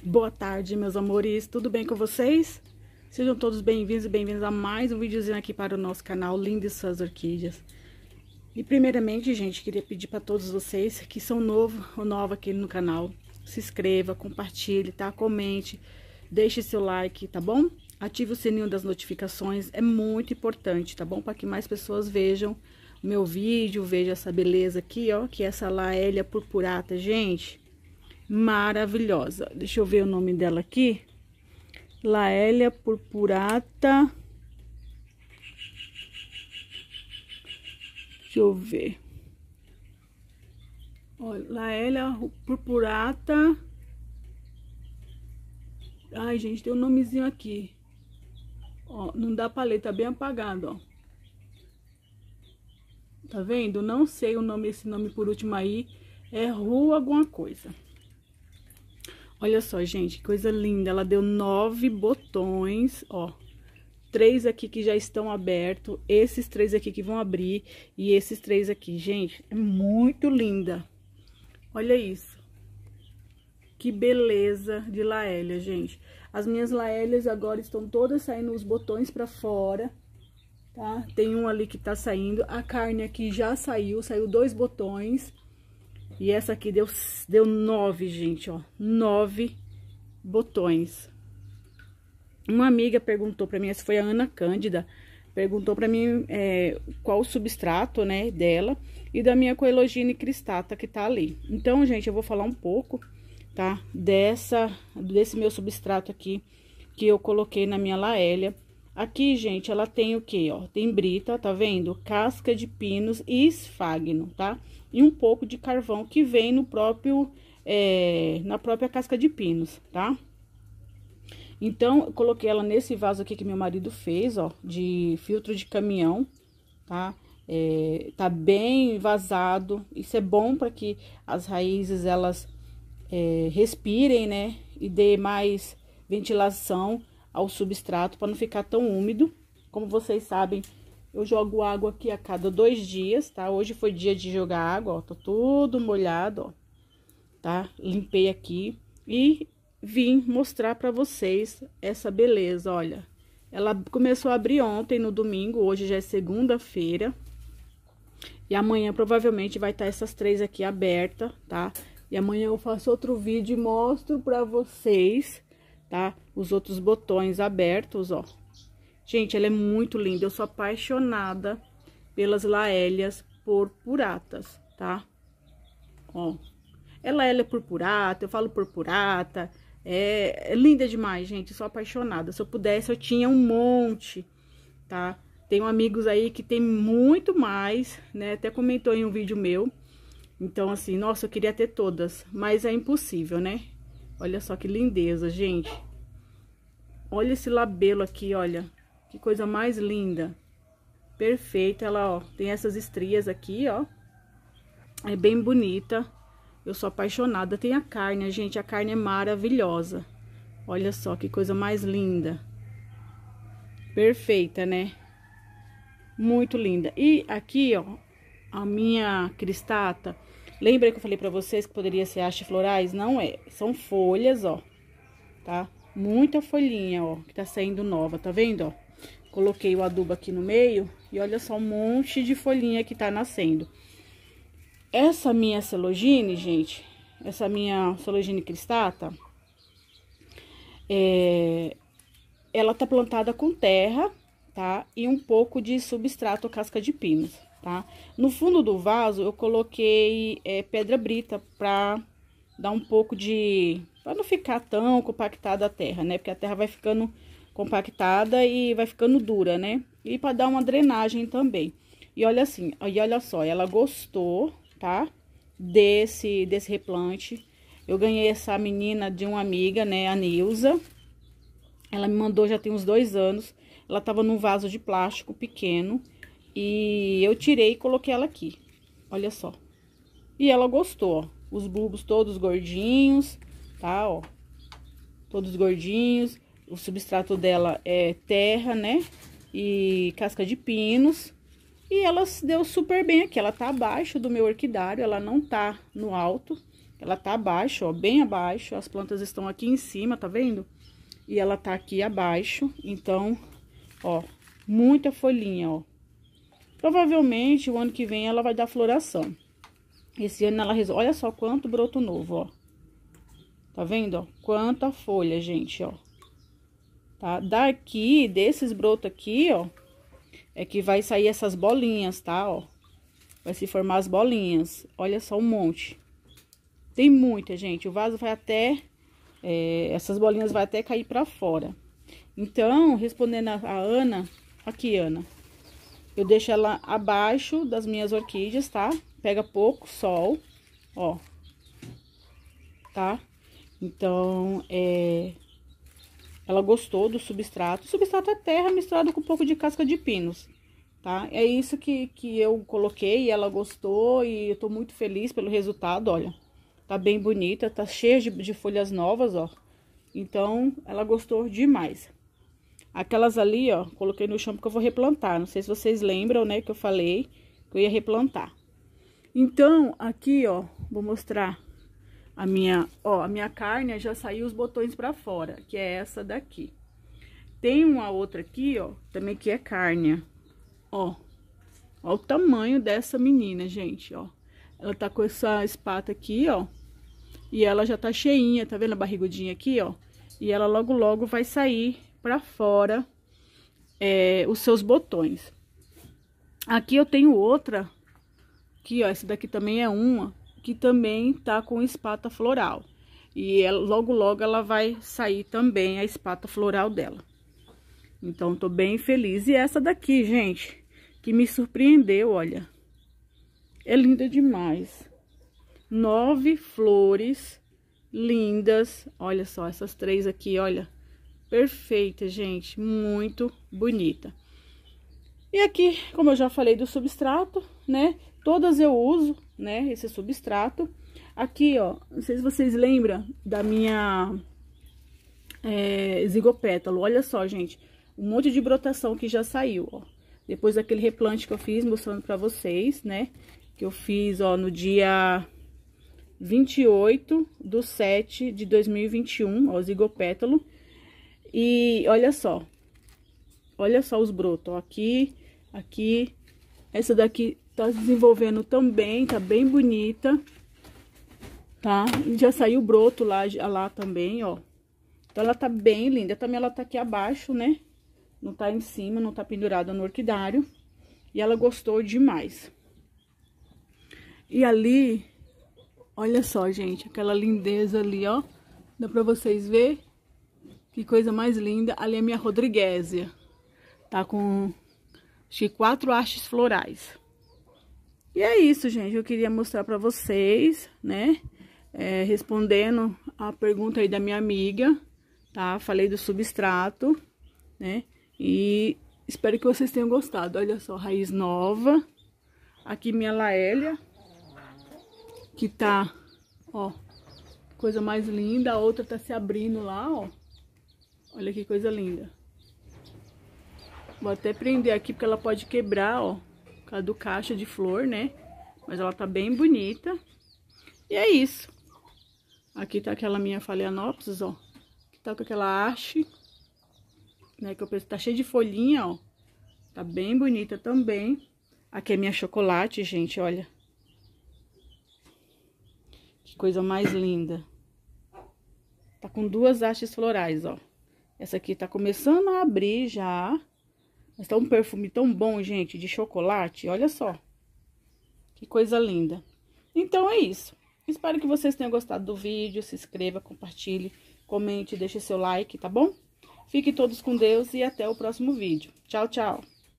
Boa tarde, meus amores, tudo bem com vocês? Sejam todos bem-vindos e bem-vindos a mais um videozinho aqui para o nosso canal Lindas Suas Orquídeas. E primeiramente, gente, queria pedir para todos vocês que são novo ou nova aqui no canal, se inscreva, compartilhe, tá? Comente, deixe seu like, tá bom? Ative o sininho das notificações, é muito importante, tá bom? Para que mais pessoas vejam o meu vídeo, vejam essa beleza aqui, ó, que é essa laélia purpurata, gente maravilhosa. Deixa eu ver o nome dela aqui. Laélia purpurata. Deixa eu ver. Olha, Laélia purpurata. Ai, gente, tem um nomezinho aqui. Ó, não dá pra ler, tá bem apagado, ó. Tá vendo? Não sei o nome, esse nome por último aí. É rua alguma coisa. Olha só, gente, que coisa linda. Ela deu nove botões, ó. Três aqui que já estão abertos, esses três aqui que vão abrir e esses três aqui. Gente, é muito linda. Olha isso. Que beleza de laélia, gente. As minhas laélias agora estão todas saindo os botões pra fora, tá? Tem um ali que tá saindo. A carne aqui já saiu, saiu dois botões. E essa aqui deu, deu nove, gente, ó. Nove botões. Uma amiga perguntou pra mim, essa foi a Ana Cândida, perguntou pra mim é, qual o substrato, né, dela e da minha coelogine cristata que tá ali. Então, gente, eu vou falar um pouco, tá, dessa, desse meu substrato aqui que eu coloquei na minha laélia Aqui, gente, ela tem o que, ó? Tem brita, tá vendo? Casca de pinos e esfagno, tá? E um pouco de carvão que vem no próprio, é, na própria casca de pinos, tá? Então, eu coloquei ela nesse vaso aqui que meu marido fez, ó, de filtro de caminhão, tá? É, tá bem vazado, isso é bom para que as raízes, elas é, respirem, né? E dê mais ventilação ao substrato para não ficar tão úmido. Como vocês sabem, eu jogo água aqui a cada dois dias, tá? Hoje foi dia de jogar água, ó, tô tá tudo molhado, ó, tá? Limpei aqui e vim mostrar para vocês essa beleza, olha. Ela começou a abrir ontem, no domingo, hoje já é segunda-feira. E amanhã provavelmente vai estar tá essas três aqui aberta, tá? E amanhã eu faço outro vídeo e mostro para vocês tá? Os outros botões abertos, ó. Gente, ela é muito linda. Eu sou apaixonada pelas laélias purpuratas, tá? Ó. Ela, ela é purpurata, eu falo purpurata. É, é linda demais, gente. sou apaixonada. Se eu pudesse, eu tinha um monte, tá? Tenho amigos aí que tem muito mais, né? Até comentou em um vídeo meu. Então, assim, nossa, eu queria ter todas, mas é impossível, né? Olha só que lindeza, gente. Olha esse labelo aqui, olha. Que coisa mais linda. Perfeita, ela, ó, tem essas estrias aqui, ó. É bem bonita. Eu sou apaixonada. Tem a carne, gente. A carne é maravilhosa. Olha só que coisa mais linda. Perfeita, né? Muito linda. E aqui, ó, a minha cristata Lembra que eu falei pra vocês que poderia ser haste florais? Não é. São folhas, ó. Tá? Muita folhinha, ó, que tá saindo nova, tá vendo, ó? Coloquei o adubo aqui no meio e olha só um monte de folhinha que tá nascendo. Essa minha celogine, gente, essa minha celogine cristata, é, ela tá plantada com terra, tá? E um pouco de substrato casca de pinos tá? No fundo do vaso eu coloquei é, pedra brita pra dar um pouco de... pra não ficar tão compactada a terra, né? Porque a terra vai ficando compactada e vai ficando dura, né? E pra dar uma drenagem também. E olha assim, e olha só, ela gostou, tá? Desse, desse replante. Eu ganhei essa menina de uma amiga, né? A Nilza. Ela me mandou já tem uns dois anos. Ela tava num vaso de plástico pequeno. E eu tirei e coloquei ela aqui. Olha só. E ela gostou, ó. Os bulbos todos gordinhos, tá, ó. Todos gordinhos. O substrato dela é terra, né? E casca de pinos. E ela se deu super bem aqui. Ela tá abaixo do meu orquidário, ela não tá no alto. Ela tá abaixo, ó, bem abaixo. As plantas estão aqui em cima, tá vendo? E ela tá aqui abaixo. Então, ó, muita folhinha, ó. Provavelmente, o ano que vem, ela vai dar floração. Esse ano ela resolve. Olha só quanto broto novo, ó. Tá vendo, ó? Quanta folha, gente, ó. Tá? Daqui, desses brotos aqui, ó, é que vai sair essas bolinhas, tá, ó. Vai se formar as bolinhas. Olha só um monte. Tem muita, gente. O vaso vai até... É, essas bolinhas vai até cair pra fora. Então, respondendo a, a Ana... Aqui, Ana. Eu deixo ela abaixo das minhas orquídeas, tá? Pega pouco sol, ó. Tá? Então, é... Ela gostou do substrato. O substrato é terra misturado com um pouco de casca de pinos, tá? É isso que, que eu coloquei ela gostou e eu tô muito feliz pelo resultado, olha. Tá bem bonita, tá cheia de, de folhas novas, ó. Então, ela gostou demais. Aquelas ali, ó, coloquei no chão porque eu vou replantar. Não sei se vocês lembram, né, que eu falei que eu ia replantar. Então, aqui, ó, vou mostrar a minha, ó, a minha carne já saiu os botões pra fora, que é essa daqui. Tem uma outra aqui, ó, também que é carne, ó. Ó o tamanho dessa menina, gente, ó. Ela tá com essa espata aqui, ó. E ela já tá cheinha, tá vendo a barrigudinha aqui, ó? E ela logo, logo vai sair para fora é, os seus botões. Aqui eu tenho outra, que ó, essa daqui também é uma, que também tá com espata floral. E ela, é, logo, logo ela vai sair também a espata floral dela. Então, tô bem feliz. E essa daqui, gente, que me surpreendeu, olha. É linda demais. Nove flores lindas. Olha só, essas três aqui, olha perfeita, gente, muito bonita. E aqui, como eu já falei do substrato, né? Todas eu uso, né? Esse substrato. Aqui, ó, não sei se vocês lembram da minha é, zigopétalo. Olha só, gente, um monte de brotação que já saiu, ó. Depois daquele replante que eu fiz, mostrando pra vocês, né? Que eu fiz, ó, no dia 28 do 7 de 2021, ó, zigopétalo. E olha só. Olha só os brotos. aqui, aqui. Essa daqui tá desenvolvendo também, tá bem bonita. Tá? E já saiu o broto lá, lá também, ó. Então, ela tá bem linda. Também ela tá aqui abaixo, né? Não tá em cima, não tá pendurada no orquidário. E ela gostou demais. E ali, olha só, gente, aquela lindeza ali, ó. Dá pra vocês ver que coisa mais linda. Ali é minha rodriguesia. Tá com de quatro hastes florais. E é isso, gente. Eu queria mostrar pra vocês, né? É, respondendo a pergunta aí da minha amiga, tá? Falei do substrato, né? E espero que vocês tenham gostado. Olha só, raiz nova. Aqui minha laélia, que tá, ó, coisa mais linda. A outra tá se abrindo lá, ó. Olha que coisa linda. Vou até prender aqui, porque ela pode quebrar, ó. Por causa do caixa de flor, né? Mas ela tá bem bonita. E é isso. Aqui tá aquela minha Phalaenopsis, ó. Que tá com aquela haste. Né? Que eu penso, tá cheia de folhinha, ó. Tá bem bonita também. Aqui é minha chocolate, gente, olha. Que coisa mais linda. Tá com duas hastes florais, ó. Essa aqui tá começando a abrir já. Mas tá um perfume tão bom, gente, de chocolate. Olha só. Que coisa linda. Então, é isso. Espero que vocês tenham gostado do vídeo. Se inscreva, compartilhe, comente, deixe seu like, tá bom? Fiquem todos com Deus e até o próximo vídeo. Tchau, tchau.